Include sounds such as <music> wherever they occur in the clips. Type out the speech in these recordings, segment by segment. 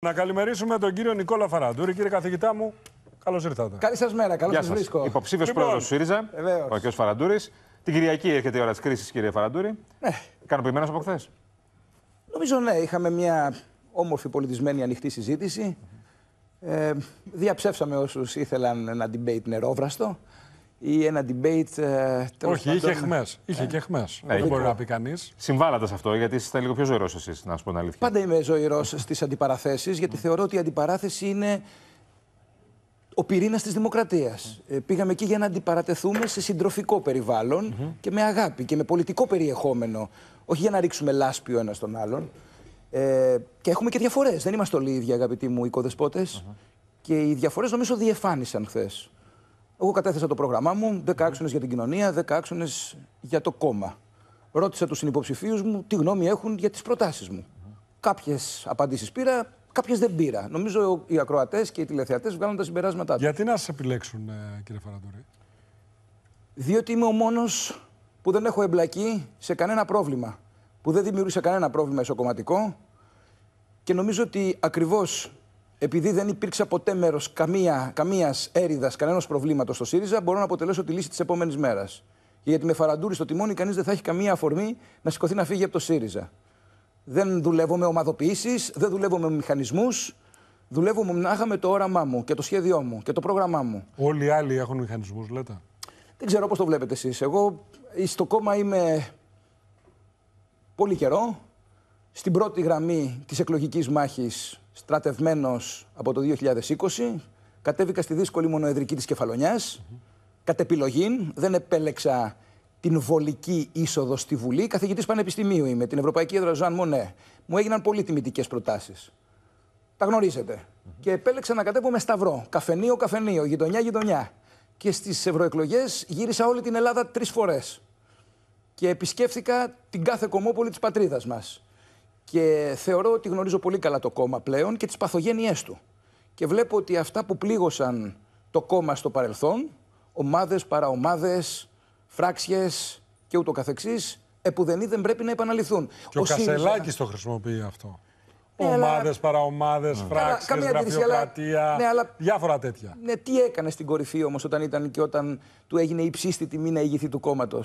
Να καλημερίσουμε τον κύριο Νικόλα Φαραντούρη. Κύριε καθηγητά μου, καλώς ήρθατε. Καλή σας μέρα, καλώς σα βρίσκω. Υποψήφιος λοιπόν, πρόεδρος του ΣΥΡΙΖΑ, ο κ. Φαραντούρης. Την Κυριακή έρχεται η ώρα της κρίσης, κύριε Φαραντούρη. Ναι. Κανοποιημένο από χθες. Νομίζω ναι, είχαμε μια όμορφη πολιτισμένη ανοιχτή συζήτηση. Ε, διαψεύσαμε όσους ήθελαν να debate νερόβραστο ή ένα debate. Ε, Όχι, είχε χμέ. Ε, είχε και Ναι, Δεν μπορεί να πει κανείς. Συμβάλλατε σε αυτό, γιατί είστε λίγο πιο ζωηρός εσείς, να σου πω την αλήθεια. Πάντα είμαι ζωηρός στις αντιπαραθέσεις, γιατί θεωρώ ότι η αντιπαράθεση είναι ο πυρήνας της δημοκρατίας. Ε, πήγαμε εκεί για να αντιπαρατεθούμε σε συντροφικό περιβάλλον και με αγάπη και με πολιτικό περιεχόμενο. Όχι για να ρίξουμε λάσπη ένα στον άλλον. Ε, και έχουμε και διαφορές. Δεν είμαστε όλοι οι ίδιοι, αγαπητοί μου οικοδεσπότε. Mm Και οι διαφορές νομίζω διεφάνισαν χθες. Εγώ κατέθεσα το πρόγραμμά μου, 10 άξονε για την κοινωνία, 10 άξονε για το κόμμα. Ρώτησα τους συνυποψηφίου μου τι γνώμη έχουν για τις προτάσεις μου. Κάποιες απαντήσεις πήρα, κάποιες δεν πήρα. Νομίζω οι ακροατές και οι τηλεθεατές βγάλουν τα συμπεράσματά τους. Γιατί να σας επιλέξουν, ε, κύριε Φαραντορή. Διότι είμαι ο μόνος που δεν έχω εμπλακεί σε κανένα πρόβλημα. Που δεν δημιουργήσα κανένα πρόβλημα ισοκομματικό. Και νομίζω ότι ακριβώς επειδή δεν υπήρξε ποτέ μέρος καμία καμίας έρηδα, κανένας προβλήματος στο ΣΥΡΙΖΑ, μπορώ να αποτελέσω τη λύση της επόμενης μέρας. Γιατί με φαραντούρι στο τιμόνι, κανείς δεν θα έχει καμία αφορμή να σηκωθεί να φύγει από το ΣΥΡΙΖΑ. Δεν δουλεύω με ομαδοποιήσεις, δεν δουλεύω με μηχανισμούς. Δουλεύω μονάχα με το όραμά μου και το σχέδιό μου και το πρόγραμμά μου. Όλοι οι άλλοι έχουν μηχανισμούς, λέτε. Δεν ξέρω πώς το βλέπετε εσείς. Εγώ στο κόμμα είμαι πολύ καιρό. Στην πρώτη γραμμή της εκλογικής μάχης στρατευμένος από το 2020. Κατέβηκα στη δύσκολη μονοεδρική της Κεφαλονιάς. Mm Κατ' επιλογή δεν επέλεξα την βολική είσοδο στη Βουλή. Καθηγητής Πανεπιστημίου είμαι, την Ευρωπαϊκή Έδρα Ζωάν Μονέ. Μου έγιναν πολύ τιμητικές προτάσεις. Τα γνωρίζετε. Και επέλεξα να κατέβω με σταυρό. Καφενείο, καφενείο, γειτονιά, γειτονιά. Και στις ευρωεκλογές γύρισα όλη την Ελλάδα τρεις φορές. Και επισκέφθηκα την κάθε κομμόπολη της πατρίδας μας. Και θεωρώ ότι γνωρίζω πολύ καλά το κόμμα πλέον και τις παθογένειε του. Και βλέπω ότι αυτά που πλήγωσαν το κόμμα στο παρελθόν, ομάδες, παραομάδες, φράξιες και ούτω καθεξής, επουδενή δεν πρέπει να επαναληφθούν. Και ο, ο Κασελάκης το χρησιμοποιεί αυτό. Ναι, ομάδες, παραομάδες, ναι. φράξει, γραφειοκρατία. Ναι, διάφορα τέτοια. Ναι, τι έκανε στην κορυφή όμως όταν ήταν και όταν του έγινε υψίστη τιμή να ηγηθεί του κόμματος.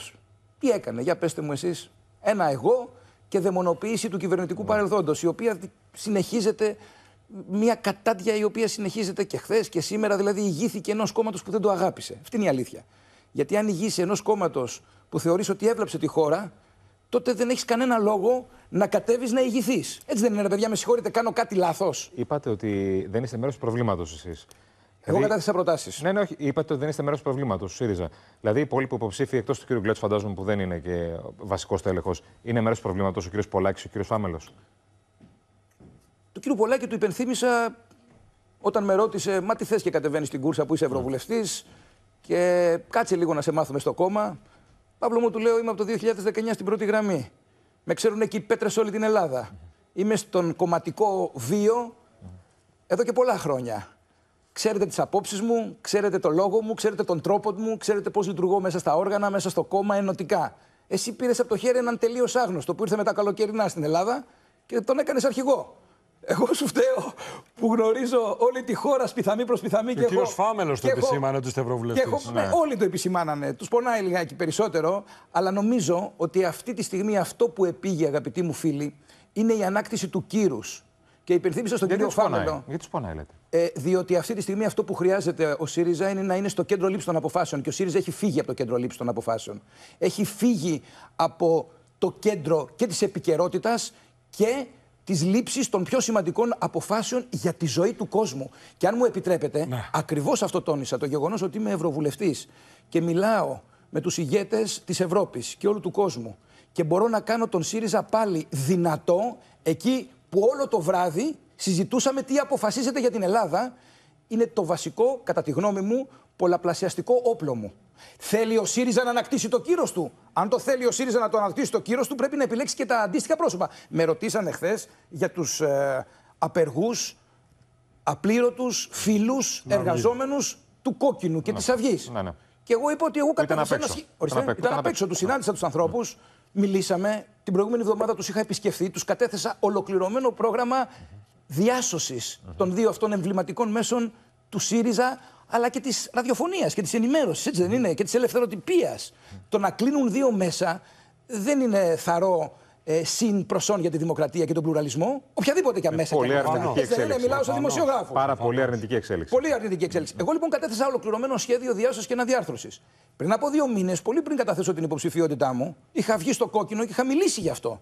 Τι έκανε, για πετε μου εσείς. Ένα εγώ και δαιμονοποίηση του κυβερνητικού παρελθόντος, η οποία συνεχίζεται μια κατάτια η οποία συνεχίζεται και χθες και σήμερα, δηλαδή ηγήθηκε ενός κόμματος που δεν το αγάπησε. Αυτή είναι η αλήθεια. Γιατί αν ηγήσει ενός κόμματος που θεωρείς ότι έβλαψε τη χώρα, τότε δεν έχεις κανένα λόγο να κατέβεις να ηγηθείς. Έτσι δεν είναι, ρε παιδιά, με συγχωρείτε, κάνω κάτι λάθος. Είπατε ότι δεν είστε μέρος του προβλήματος εσείς. Εγώ δηλαδή- κατάθεσα προτάσεις. Ναι, ναι, όχι. Είπατε ότι δεν είστε μέρος του προβλήματος, ΣΥΡΙΖΑ. Δηλαδή, οι υπόλοιποι υποψήφοι εκτός του κ. Γκλέτσου, φαντάζομαι που δεν είναι και βασικός τέλεχος, είναι μέρος του προβλήματος ο κ. Πολάκη και ο κ. Φάμελος. Του κ. Πολάκη του υπενθύμησα όταν με ρώτησε, Μα τι θες και κατεβαίνεις στην κούρσα που είσαι ευρωβουλευτής και κάτσε λίγο να σε μάθουμε στο κόμμα. Παύλο μου του λέω, Είμαι από το 2019 στην πρώτη γραμμή. Με ξέρουν εκεί πέτρες όλη την Ελλάδα. Είμαι στον κομματικό βίο εδώ και πολλά χρόνια. Ξέρετε τις απόψεις μου, ξέρετε το λόγο μου, ξέρετε τον τρόπο μου, ξέρετε πώς λειτουργώ μέσα στα όργανα, μέσα στο κόμμα, ενωτικά. Εσύ πήρες από το χέρι έναν τελείως άγνωστο που ήρθε μετά καλοκαιρινά στην Ελλάδα και τον έκανες αρχηγό. Εγώ σου φταίω που γνωρίζω όλη τη χώρα σπιθαμή προς πιθαμή. Και, και ο κύριος Φάμελος το επισήμανε του Ευρωβουλευτέ. Ναι. Όλοι το επισημάνανε. Τους πονάει λιγάκι περισσότερο. Αλλά νομίζω ότι αυτή τη στιγμή αυτό που επήγε, αγαπητοί μου φίλοι, είναι η ανάκτηση του κύρους. Και υπενθύμησα στον Γιατί κύριο Φάμελο. Γιατί τους πονάει, λέτε. Ε, διότι αυτή τη στιγμή αυτό που χρειάζεται ο ΣΥΡΙΖΑ είναι να είναι στο κέντρο λήψης των αποφάσεων. Και ο ΣΥΡΙΖΑ έχει φύγει από το κέντρο λήψης των αποφάσεων. Έχει φύγει από το κέντρο και της επικαιρότητας και της λήψης των πιο σημαντικών αποφάσεων για τη ζωή του κόσμου. Και αν μου επιτρέπετε, ναι. ακριβώς αυτό τόνισα, το γεγονός ότι είμαι Ευρωβουλευτής και μιλάω με τους ηγέτες της Ευρώπης και όλου του κόσμου. Και μπορώ να κάνω τον ΣΥΡΙΖΑ πάλι δυνατό εκεί που όλο το βράδυ συζητούσαμε τι αποφασίζεται για την Ελλάδα. Είναι το βασικό, κατά τη γνώμη μου, πολλαπλασιαστικό όπλο μου. Θέλει ο ΣΥΡΙΖΑ να ανακτήσει το κύρος του. Αν το θέλει ο ΣΥΡΙΖΑ να το ανακτήσει το κύρος του, πρέπει να επιλέξει και τα αντίστοιχα πρόσωπα. Με ρωτήσανε χθες για τους ε, απεργούς, απλήρωτους, φιλούς εργαζόμενους του κόκκινου και τη αυγής. Ναι, ναι. Και εγώ είπα ότι εγώ κατάλαβα. Ήταν ήταν απ' Του συνάντησα τους ανθρώπους, ναι. μιλήσαμε. Την προηγούμενη εβδομάδα τους είχα επισκεφθεί, τους κατέθεσα ολοκληρωμένο πρόγραμμα Διάσωσης των δύο αυτών εμβληματικών μέσων του ΣΥΡΙΖΑ αλλά και της ραδιοφωνίας και της ενημέρωσης, έτσι δεν είναι, και της ελευθεροτυπίας. Το να κλείνουν δύο μέσα δεν είναι θαρό ε, συν προσών για τη δημοκρατία και τον πλουραλισμό, οποιαδήποτε και ε, μέσα. Πολύ αρνητική εξέλιξη. Μιλάω στον δημοσιογράφος. Πάρα πολύ αρνητική εξέλιξη. Πολύ αρνητική εξέλιξη. Εγώ λοιπόν κατέθεσα ολοκληρωμένο σχέδιο διάσωσης και αναδιάρθρωσης. Πριν από δύο μήνες, πολύ πριν καταθέσω την υποψηφιότητά μου, είχα βγει στο κόκκινο και είχα μιλήσει γι' αυτό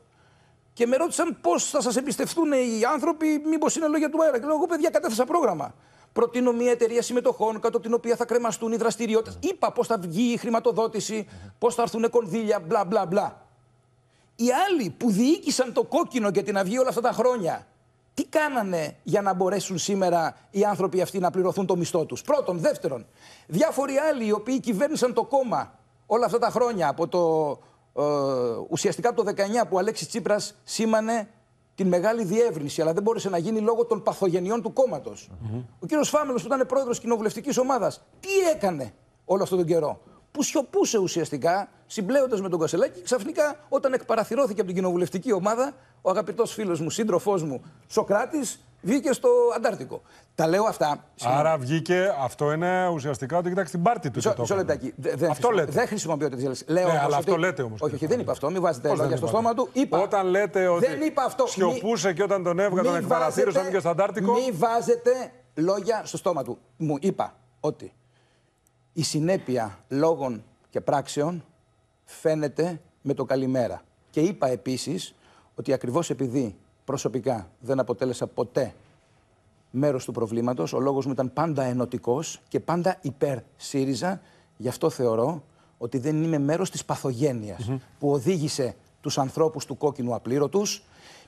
και με ρώτησαν πώς θα σας εμπιστευτούν οι άνθρωποι, μήπως είναι λόγια του αέρα. Και λέω: Εγώ, παιδιά, κατέθεσα πρόγραμμα. Προτείνω μια εταιρεία συμμετοχών κάτω την οποία θα κρεμαστούν οι δραστηριότητες. Mm. Είπα πώς θα βγει η χρηματοδότηση, mm. πώς θα έρθουν κονδύλια, μπλα μπλα μπλα. Οι άλλοι που διοίκησαν το κόκκινο για την αυγή όλα αυτά τα χρόνια, τι κάνανε για να μπορέσουν σήμερα οι άνθρωποι αυτοί να πληρωθούν το μισθό τους. Πρώτον. Δεύτερον, διάφοροι άλλοι οι οποίοι κυβέρνησαν το κόμμα όλα αυτά τα χρόνια από το ε, ουσιαστικά το 19 που ο Αλέξης Τσίπρας σήμανε την μεγάλη διεύρυνση, αλλά δεν μπόρεσε να γίνει λόγω των παθογενειών του κομματο Ο κύριος Φάμελος, που ήταν πρόεδρος κοινοβουλευτικής ομάδας, τι έκανε όλο αυτόν τον καιρό. Που σιωπούσε ουσιαστικά, συμπλέοντας με τον Κασελάκη, ξαφνικά όταν εκπαραθυρώθηκε από την κοινοβουλευτική ομάδα, ο αγαπητός φίλος μου, σύντροφός μου, Σοκράτης, βγήκε στο Αντάρτικο. Τα λέω αυτά. Άρα βγήκε, αυτό είναι ουσιαστικά ότι κοιτάξει την πάρτη του. Μισό λεπτάκι. αυτό λέτε. Δεν χρησιμοποιώ τέτοιε λέξει. Λέω ναι, αλλά αυτό λέτε όμως. Όχι, όχι, δεν είπα αυτό. Μην βάζετε λόγια στο στόμα του. Όταν λέτε ότι δεν είπα αυτό. σιωπούσε και όταν τον έβγα τον εκπαρατήρωσαν και στο Αντάρτικο. Μην βάζετε λόγια στο στόμα του. Μου είπα ότι η συνέπεια λόγων και πράξεων φαίνεται με το καλημέρα. Και είπα επίσης ότι ακριβώς επειδή προσωπικά δεν αποτέλεσα ποτέ μέρος του προβλήματος. Ο λόγος μου ήταν πάντα ενωτικός και πάντα υπέρ ΣΥΡΙΖΑ. Γι' αυτό θεωρώ ότι δεν είμαι μέρος της παθογένειας που οδήγησε τους ανθρώπους του κόκκινου απλήρωτους.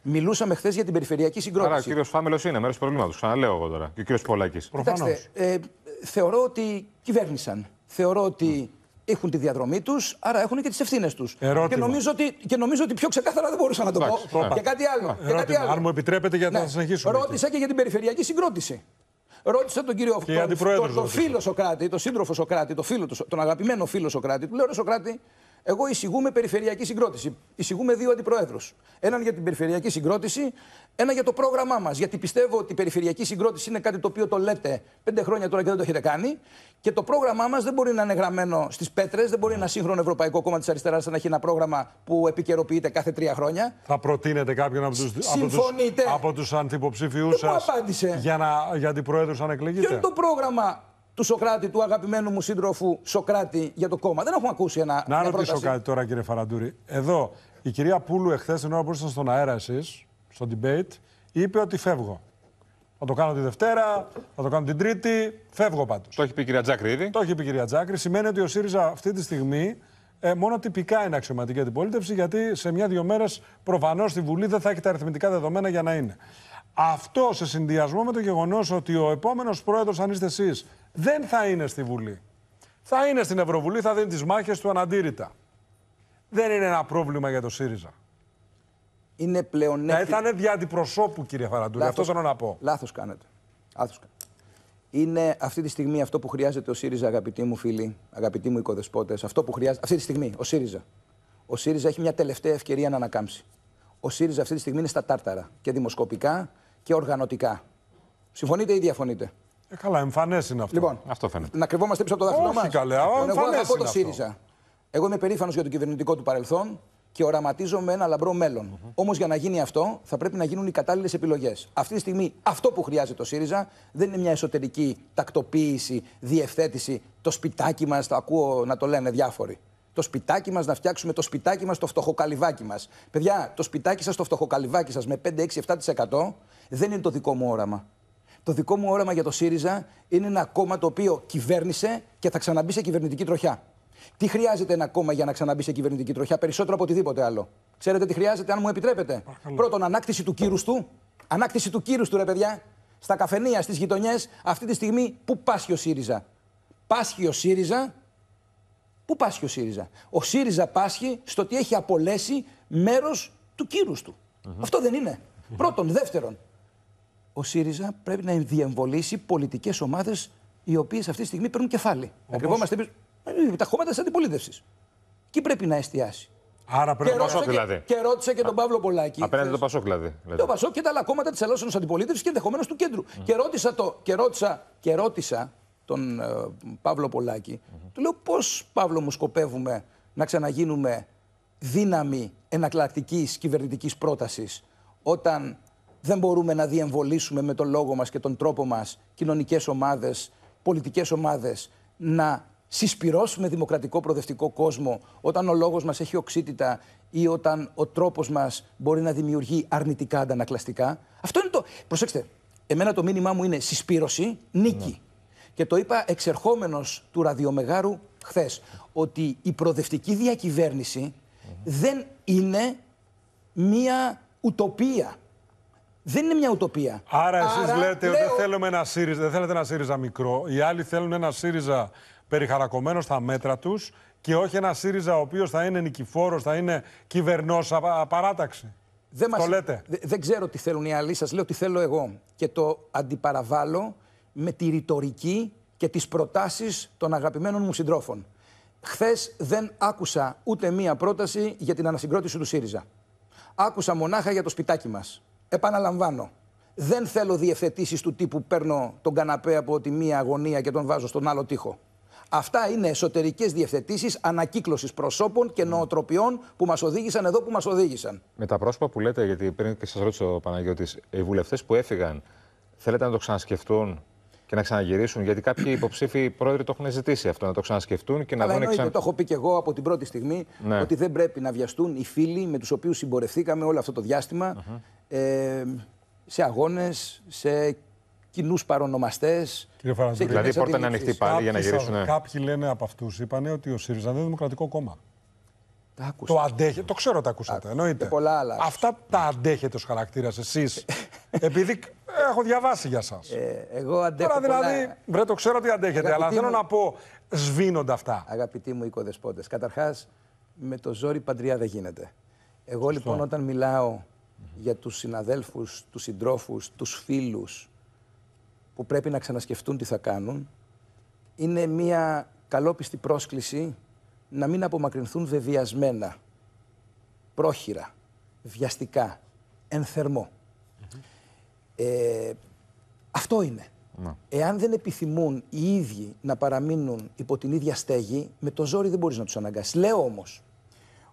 Μιλούσαμε χθες για την περιφερειακή συγκρότηση. Άρα, ο κύριος Φάμελος είναι μέρος του προβλήματος. Ξαναλέω εγώ τώρα. Και ο κύριος Πολάκης. Προφανώς. Ε, θεωρώ ότι κυβέρνησαν. Θεωρώ ότι έχουν τη διαδρομή τους, άρα έχουν και τις ευθύνες τους. Και, νομίζω ότι, και νομίζω ότι πιο ξεκάθαρα δεν μπορούσα να το πω. Για Και κάτι άλλο. Και κάτι άλλο. Αν μου επιτρέπετε για να ναι. συνεχίσουμε. Ρώτησα και για την περιφερειακή συγκρότηση. Ρώτησα τον κύριο Φωτό, τον, τον φίλο Σοκράτη, τον σύντροφο Σοκράτη, τον, φίλο τον αγαπημένο φίλο Σοκράτη, του λέω Ρε Σοκράτη, εγώ εισηγούμε περιφερειακή συγκρότηση. Εισηγούμε δύο αντιπροέδρους. Έναν για την περιφερειακή συγκρότηση, ένα για το πρόγραμμά μας. Γιατί πιστεύω ότι η περιφερειακή συγκρότηση είναι κάτι το οποίο το λέτε πέντε χρόνια τώρα και δεν το έχετε κάνει. Και το πρόγραμμά μας δεν μπορεί να είναι γραμμένο στις πέτρες, δεν μπορεί ένα σύγχρονο Ευρωπαϊκό Κόμμα της Αριστεράς να έχει ένα πρόγραμμα που επικαιροποιείται κάθε τρία χρόνια. Θα προτείνετε κάποιον από τους αντιποψήφιου σας για, για αντιπροέδρους αν εκλεγείτε. Ποιο το πρόγραμμα του Σοκράτη, του αγαπημένου μου σύντροφου Σοκράτη για το κόμμα. Δεν έχουμε ακούσει ένα. Να ρωτήσω κάτι τώρα, κύριε Φαραντούρη. Εδώ η κυρία Πούλου, εχθές την ώρα που ήσασταν στον αέρα, εσείς, στο debate, είπε ότι φεύγω. Θα το κάνω τη Δευτέρα, θα το κάνω την Τρίτη. Φεύγω πάντως. Το έχει πει η κυρία Τζάκρη ήδη. Το έχει πει η κυρία Τζάκρη. Σημαίνει ότι ο ΣΥΡΙΖΑ αυτή τη στιγμή ε, μόνο τυπικά είναι αξιωματική αντιπολίτευση, γιατί σε μια-δύο μέρες προφανώς στη Βουλή δεν θα έχει τα αριθμητικά δεδομένα για να είναι. Αυτό σε συνδυασμό με το γεγονός ότι ο επόμενος πρόεδρος, αν είστε εσείς, δεν θα είναι στη Βουλή. Θα είναι στην Ευρωβουλή, θα δίνει τις μάχες του αναντήρητα. Δεν είναι ένα πρόβλημα για το ΣΥΡΙΖΑ. Είναι πλεονέκτημα. Ε, θα ήταν δια αντιπροσώπου, κύριε Φαραντούλη. Αυτό θέλω να πω. Λάθος κάνετε. Λάθος κάνετε. Είναι αυτή τη στιγμή αυτό που χρειάζεται ο ΣΥΡΙΖΑ, αγαπητοί μου φίλοι, αγαπητοί μου οικοδεσπότες. Αυτό που χρειάζεται. Αυτή τη στιγμή, ο ΣΥΡΙΖΑ. Ο ΣΥΡΙΖΑ έχει μια τελευταία ευκαιρία να ανακάμψει. Ο ΣΥΡΙΖΑ αυτή τη στιγμή είναι στα τάρταρα. Και δημοσκοπικά και οργανωτικά. Συμφωνείτε ή διαφωνείτε. Ε, καλά, εμφανές είναι αυτό. Λοιπόν, αυτό φαίνεται. Να κρυβόμαστε πίσω από το δάχτυλό μα. Όχι, καλά, Εγώ το ΣΥΡΙΖΑ. Εγώ είμαι περήφανος για το κυβερνητικό του παρελθόν και οραματίζομαι ένα λαμπρό μέλλον. Mm -hmm. Όμως για να γίνει αυτό, θα πρέπει να γίνουν οι κατάλληλες επιλογές. Αυτή τη στιγμή, αυτό που χρειάζεται το ΣΥΡΙΖΑ δεν είναι μια εσωτερική τακτοποίηση, διευθέτηση. Το σπιτάκι μας, το ακούω να το λένε διάφοροι. Το σπιτάκι μας, να φτιάξουμε το σπιτάκι μας, το φτωχοκαλυβάκι μας. Παιδιά, το σπιτάκι σας, το φτωχοκαλυβάκι σας με 5-6-7% δεν είναι το δικό μου όραμα. Το δικό μου όραμα για το ΣΥΡΙΖΑ είναι ένα κόμμα το οποίο κυβέρνησε και θα ξαναμπεί σε κυβερνητική τροχιά. Τι χρειάζεται ένα κόμμα για να ξαναμπεί σε κυβερνητική τροχιά περισσότερο από οτιδήποτε άλλο. Ξέρετε τι χρειάζεται, αν μου επιτρέπετε. Πρώτον, ανάκτηση του κύρους του. Ανάκτηση του κύρους του, ρε παιδιά. Στα καφενεία, στις γειτονιές, αυτή τη στιγμή που πάσχει ο ΣΥΡΙΖΑ. Πάσχει ο ΣΥΡΙΖΑ. Πού πάσχει ο ΣΥΡΙΖΑ. Ο ΣΥΡΙΖΑ πάσχει στο ότι έχει απολέσει μέρος του κύρους του. Αυτό δεν είναι. Πρώτον. Δεύτερον, ο ΣΥΡΙΖΑ πρέπει να διεμβολήσει πολιτικές ομάδες οι οποίες αυτή τη στιγμή παίρνουν κεφάλι. Ακριβόμαστε εμεί. Τα κόμματα της αντιπολίτευσης. Εκεί πρέπει να εστιάσει. Άρα πρέπει να Πασόκ δηλαδή. Και, ρώτησε και τον Παύλο Πολάκη. Απέναντι το Πασόκ δηλαδή. Το Πασόκ και τα άλλα κόμματα της Ελλάδος Αντιπολίτευσης και ενδεχομένως του κέντρου. Και, ρώτησα το, και, ρώτησα, και ρώτησα τον ε, Παύλο Πολάκη, mm. του λέω πώς Παύλο μου σκοπεύουμε να ξαναγίνουμε δύναμη εναλλακτικής κυβερνητικής πρότασης όταν δεν μπορούμε να διεμβολήσουμε με τον λόγο μας και τον τρόπο μας κοινωνικές ομάδες, πολιτικές ομάδες, να συσπυρώσουμε δημοκρατικό προοδευτικό κόσμο όταν ο λόγος μας έχει οξύτητα ή όταν ο τρόπος μας μπορεί να δημιουργεί αρνητικά αντανακλαστικά. Αυτό είναι το... Προσέξτε, εμένα το μήνυμά μου είναι συσπήρωση, νίκη. Ναι. Και το είπα εξερχόμενος του ραδιομεγάρου χθες ότι η προοδευτική διακυβέρνηση δεν είναι μία ουτοπία δεν είναι μια ουτοπία. Άρα, εσείς λέτε ότι δεν θέλουμε ένα ΣΥΡΙΖΑ, δεν θέλετε ένα ΣΥΡΙΖΑ μικρό. Οι άλλοι θέλουν ένα ΣΥΡΙΖΑ περιχαρακωμένο στα μέτρα τους και όχι ένα ΣΥΡΙΖΑ ο οποίος θα είναι νικηφόρος, θα είναι κυβερνός απαράταξη. Δεν μας... λέτε. δεν ξέρω τι θέλουν οι άλλοι, σας λέω τι θέλω εγώ. Και το αντιπαραβάλλω με τη ρητορική και τις προτάσεις των αγαπημένων μου συντρόφων. Χθες δεν άκουσα ούτε μία πρόταση για την ανασυγκρότηση του ΣΥΡΙΖΑ. Άκουσα μονάχα για το σπιτάκι μας επαναλαμβάνω, δεν θέλω διευθετήσεις του τύπου παίρνω τον καναπέ από τη μία αγωνία και τον βάζω στον άλλο τοίχο. Αυτά είναι εσωτερικές διευθετήσεις ανακύκλωσης προσώπων και mm. νοοτροπιών που μας οδήγησαν εδώ που μας οδήγησαν. Με τα πρόσωπα που λέτε, γιατί πριν και σας ρώτησε ο Παναγιώτης, οι βουλευτές που έφυγαν, θέλετε να το ξανασκεφτούν και να ξαναγυρίσουν, γιατί κάποιοι υποψήφοι πρόεδροι το έχουν ζητήσει αυτό, να το ξανασκεφτούν και να δουν Το έχω πει και εγώ από την πρώτη στιγμή ναι. ότι δεν πρέπει να βιαστούν οι φίλοι με τους οποίους συμπορευθήκαμε όλο αυτό το διάστημα ε, σε αγώνες, σε κοινούς παρονομαστές. Δηλαδή η πόρτα είναι ανοιχτή πάλι για να γυρίσουν. Κάποιοι λένε από αυτούς, είπανε ότι ο ΣΥΡΙΖΑ είναι δημοκρατικό κόμμα. Τα Το αντέχετε, το ξέρω τα ακούσατε. Εννοείται. Πολλά άλλα. Αυτά τα αντέχετε ως χαρακτήρας εσείς. <laughs> επειδή έχω διαβάσει για σας. Ε, εγώ αντέχω. Τώρα δηλαδή, πολλά... το ξέρω ότι αντέχετε, αλλά θέλω να πω, σβήνονται αυτά. Αγαπητοί μου οικοδεσπότες, καταρχάς με το ζόρι παντριά δεν γίνεται. Εγώ λοιπόν όταν μιλάω για τους συναδέλφους, τους συντρόφους, τους φίλους που πρέπει να ξανασκεφτούν τι θα κάνουν, είναι μια καλόπιστη πρόσκληση να μην απομακρυνθούν βεβιασμένα, πρόχειρα, βιαστικά, εν θερμό. ε, αυτό είναι. Ναι. Εάν δεν επιθυμούν οι ίδιοι να παραμείνουν υπό την ίδια στέγη, με το ζόρι δεν μπορείς να τους αναγκάσεις. Λέω όμως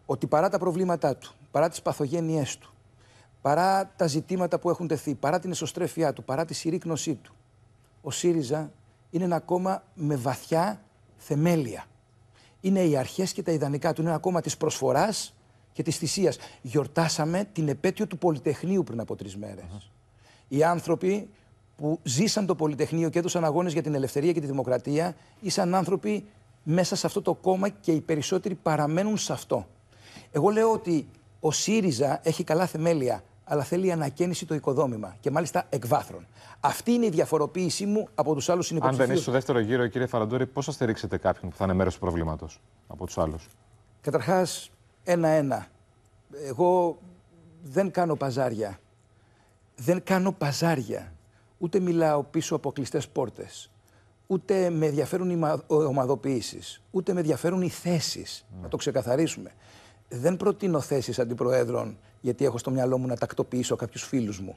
ότι παρά τα προβλήματά του, παρά τις παθογένειές του, παρά τα ζητήματα που έχουν τεθεί, παρά την εσωστρέφειά του, παρά τη συρρήκνωσή του, ο ΣΥΡΙΖΑ είναι ένα κόμμα με βαθιά θεμέλια. Είναι οι αρχές και τα ιδανικά του. Είναι ένα κόμμα της προσφοράς και της θυσίας. Γιορτάσαμε την επέτειο του Πολυτεχνείου πριν από τρεις μέρες. Οι άνθρωποι που ζήσαν το Πολυτεχνείο και έδωσαν αγώνες για την ελευθερία και τη δημοκρατία, ήσαν άνθρωποι μέσα σε αυτό το κόμμα και οι περισσότεροι παραμένουν σε αυτό. Εγώ λέω ότι ο ΣΥΡΙΖΑ έχει καλά θεμέλια αλλά θέλει ανακαίνιση το οικοδόμημα και μάλιστα εκ βάθρων. Αυτή είναι η διαφοροποίησή μου από τους άλλους συνοικοκυρίου. Αν δεν είσαι στο δεύτερο γύρο, κύριε Φαραντόρη, πώς θα στηρίξετε κάποιον που θα είναι μέρος του προβλήματος από τους άλλους. Καταρχάς, ένα-ένα. Εγώ δεν κάνω παζάρια. Δεν κάνω παζάρια. Ούτε μιλάω πίσω από κλειστές πόρτες. Ούτε με ενδιαφέρουν οι ομαδοποιήσεις. Ούτε με ενδιαφέρουν οι θέσεις. Να το ξεκαθαρίσουμε δεν προτείνω θέσεις αντιπροέδρων γιατί έχω στο μυαλό μου να τακτοποιήσω κάποιους φίλους μου.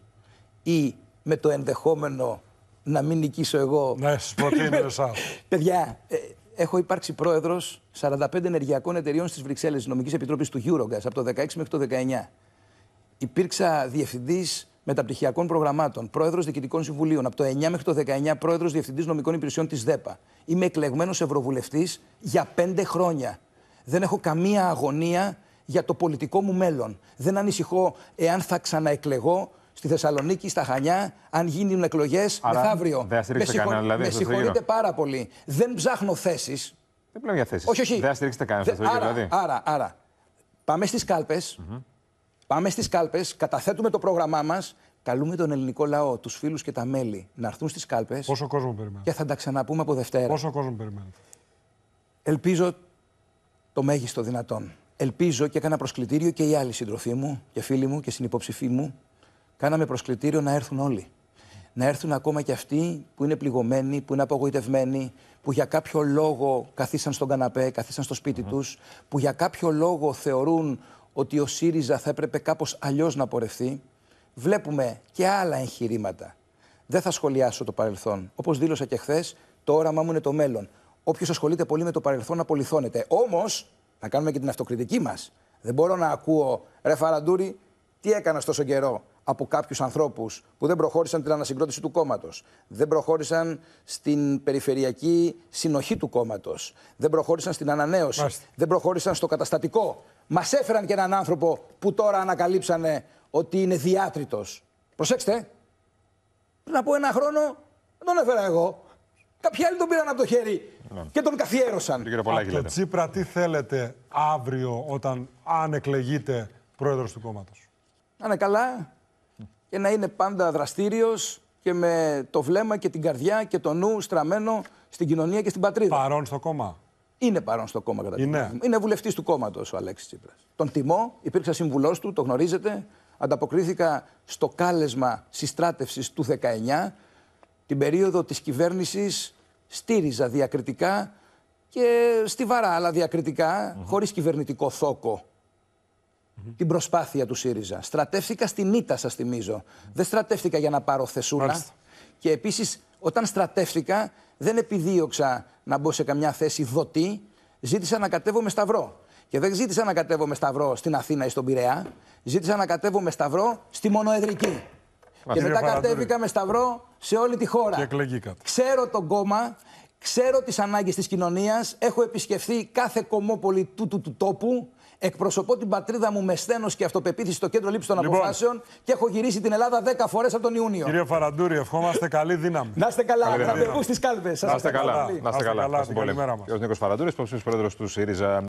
Ή με το ενδεχόμενο να μην νικήσω εγώ. Ναι, προτείνω εσάς. Παιδιά, ε, έχω υπάρξει πρόεδρος 45 ενεργειακών εταιριών στις Βρυξέλλες, της Νομικής Επιτροπής του Eurogas, από το 16 μέχρι το 19. Υπήρξα διευθυντής μεταπτυχιακών προγραμμάτων, πρόεδρος διοικητικών συμβουλίων, από το 9 μέχρι το 19 πρόεδρος διευθυντής νομικών υπηρεσιών της ΔΕΠΑ. Είμαι εκλεγμένος ευρωβουλευτής για 5 χρόνια. Δεν έχω καμία αγωνία για το πολιτικό μου μέλλον. Δεν ανησυχώ εάν θα ξαναεκλεγώ στη Θεσσαλονίκη, στα Χανιά, αν γίνουν εκλογές μεθαύριο. με, συγχω... κανένα, δηλαδή, συγχωρείτε πάρα πολύ. Δεν ψάχνω θέσεις. Δεν πλέον για θέσεις. Όχι, όχι. στηρίξετε κανένα Δε... άρα, δηλαδή. άρα, άρα, πάμε στις κάλπες. Πάμε στις κάλπες, καταθέτουμε το πρόγραμμά μας. Καλούμε τον ελληνικό λαό, τους φίλους και τα μέλη να έρθουν στις κάλπες. Πόσο κόσμο περιμένει. Και θα τα ξαναπούμε από Δευτέρα. Πόσο κόσμο περιμένει. Ελπίζω το μέγιστο δυνατόν ελπίζω και έκανα προσκλητήριο και οι άλλοι συντροφοί μου και φίλοι μου και συνυποψηφοί μου. Κάναμε προσκλητήριο να έρθουν όλοι. Να έρθουν ακόμα και αυτοί που είναι πληγωμένοι, που είναι απογοητευμένοι, που για κάποιο λόγο καθίσαν στον καναπέ, καθίσαν στο σπίτι τους, που για κάποιο λόγο θεωρούν ότι ο ΣΥΡΙΖΑ θα έπρεπε κάπως αλλιώς να πορευθεί. Βλέπουμε και άλλα εγχειρήματα. Δεν θα σχολιάσω το παρελθόν. Όπως δήλωσα και χθες, το όραμά μου είναι το μέλλον. Όποιος ασχολείται πολύ με το παρελθόν απολυθώνεται. Όμως! να κάνουμε και την αυτοκριτική μας. Δεν μπορώ να ακούω, ρε Φαραντούρη, τι έκανα τόσο καιρό από κάποιους ανθρώπους που δεν προχώρησαν την ανασυγκρότηση του κόμματος, δεν προχώρησαν στην περιφερειακή συνοχή του κόμματος, δεν προχώρησαν στην ανανέωση, δεν προχώρησαν στο καταστατικό. Μας έφεραν και έναν άνθρωπο που τώρα ανακαλύψανε ότι είναι διάτριτος. Προσέξτε, πριν από ένα χρόνο δεν τον έφερα εγώ. Κάποιοι άλλοι τον πήραν από το χέρι ναι. Και τον καθιέρωσαν. Από Τσίπρα, τι θέλετε αύριο όταν αν εκλεγείτε πρόεδρος του κόμματος. Να είναι καλά και να είναι πάντα δραστήριος και με το βλέμμα και την καρδιά και το νου στραμμένο στην κοινωνία και στην πατρίδα. Παρόν στο κόμμα. Είναι παρόν στο κόμμα κατά Είναι, είναι βουλευτής του κόμματος ο Αλέξης Τσίπρας. Τον τιμώ, υπήρξα σύμβουλός του, το γνωρίζετε. Ανταποκρίθηκα στο κάλεσμα συστράτευσης του 19, την περίοδο της κυβέρνησης στήριζα διακριτικά και στιβαρά, αλλά διακριτικά, χωρίς κυβερνητικό την προσπάθεια του ΣΥΡΙΖΑ. Στρατεύθηκα στη μύτα, σας θυμιζω Δεν στρατεύτηκα για να πάρω θεσούλα. Και επίσης, όταν στρατεύτηκα, δεν επιδίωξα να μπω σε καμιά θέση δοτή. Ζήτησα να κατέβω με σταυρό. Και δεν ζήτησα να κατέβω με σταυρό στην Αθήνα ή στον Πειραιά. Ζήτησα να κατέβω με σταυρό στη Μονοεδρική. Και μετά κατέβηκα με σταυρό σε όλη τη χώρα. Και εκλεγήκατε. Ξέρω τον κόμμα, ξέρω τις ανάγκες της κοινωνίας. Έχω επισκεφθεί κάθε κομμόπολη τούτου του τόπου. Εκπροσωπώ την πατρίδα μου με στένο και αυτοπεποίθηση στο κέντρο λήψης των λοιπόν. αποφάσεων και έχω γυρίσει την Ελλάδα 10 φορές από τον Ιούνιο. Κύριε Φαραντούρη, ευχόμαστε καλή δύναμη. Να είστε καλά, τραπεζού στις κάλπες. Να είστε καλά. Να είστε καλά. Καλημέρα μας. Ο Νίκος Φαραντούρης, πρόεδρος του ΣΥΡΙΖΑ.